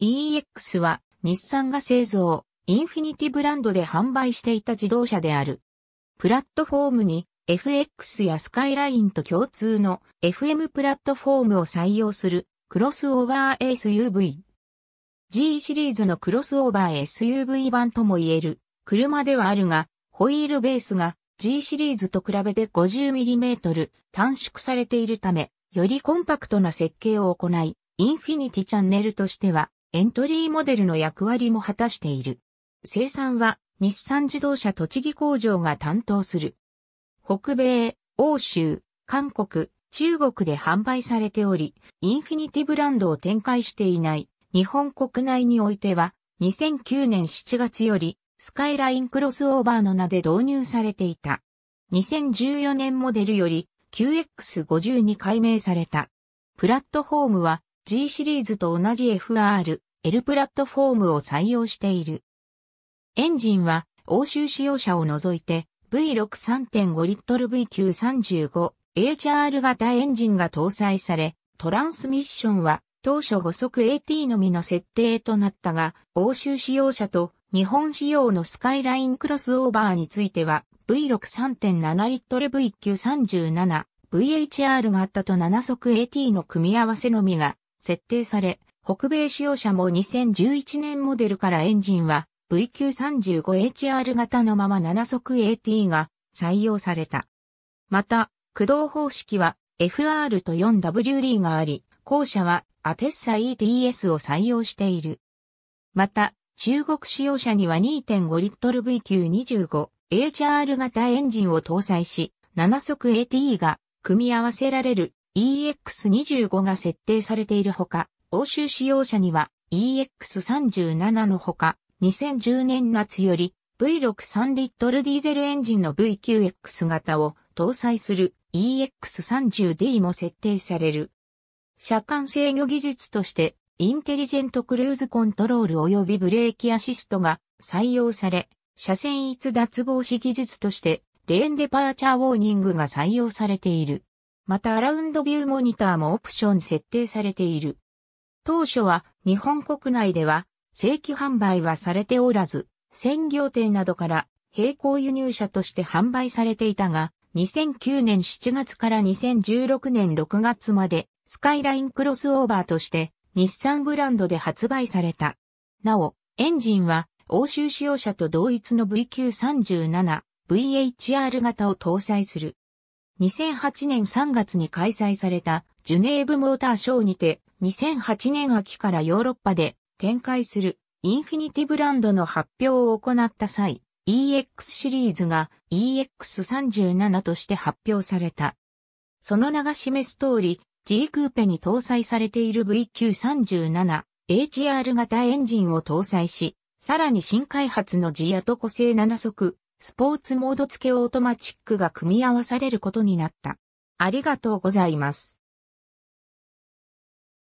EX は日産が製造、インフィニティブランドで販売していた自動車である。プラットフォームに FX やスカイラインと共通の FM プラットフォームを採用するクロスオーバー SUV。G シリーズのクロスオーバー SUV 版とも言える車ではあるが、ホイールベースが G シリーズと比べて 50mm 短縮されているため、よりコンパクトな設計を行い、インフィニティチャンネルとしてはエントリーモデルの役割も果たしている。生産は日産自動車栃木工場が担当する。北米、欧州、韓国、中国で販売されており、インフィニティブランドを展開していない日本国内においては、2009年7月よりスカイラインクロスオーバーの名で導入されていた。2014年モデルより QX50 に改名された。プラットフォームは G シリーズと同じ FR、L プラットフォームを採用している。エンジンは欧州使用車を除いて V63.5 リットル v q 3 5 HR 型エンジンが搭載され、トランスミッションは当初5速 AT のみの設定となったが、欧州使用車と日本仕様のスカイラインクロスオーバーについては V63.7 リットル v q 3 7 VHR があったと7速 AT の組み合わせのみが設定され、北米使用車も2011年モデルからエンジンは VQ35HR 型のまま7速 AT が採用された。また、駆動方式は FR と 4WD があり、後者はアテッサ ETS を採用している。また、中国使用車には2.5リットル VQ25 HR 型エンジンを搭載し、7速 AT が組み合わせられる EX25 が設定されているほか、欧州使用者には EX37 のほか、2010年夏より V63 リットルディーゼルエンジンの VQX 型を搭載する EX30D も設定される。車間制御技術としてインテリジェントクルーズコントロール及びブレーキアシストが採用され、車線逸脱防止技術としてレーンデパーチャーウォーニングが採用されている。またアラウンドビューモニターもオプション設定されている。当初は日本国内では正規販売はされておらず、専業店などから並行輸入車として販売されていたが、2009年7月から2016年6月までスカイラインクロスオーバーとして日産ブランドで発売された。なお、エンジンは欧州使用車と同一の VQ37、VHR 型を搭載する。2008年3月に開催されたジュネーブモーターショーにて2008年秋からヨーロッパで展開するインフィニティブランドの発表を行った際、EX シリーズが EX37 として発表された。その名が示す通り、G クーペに搭載されている VQ37、HR 型エンジンを搭載し、さらに新開発の G アト個性7速、スポーツモード付けオートマチックが組み合わされることになった。ありがとうございます。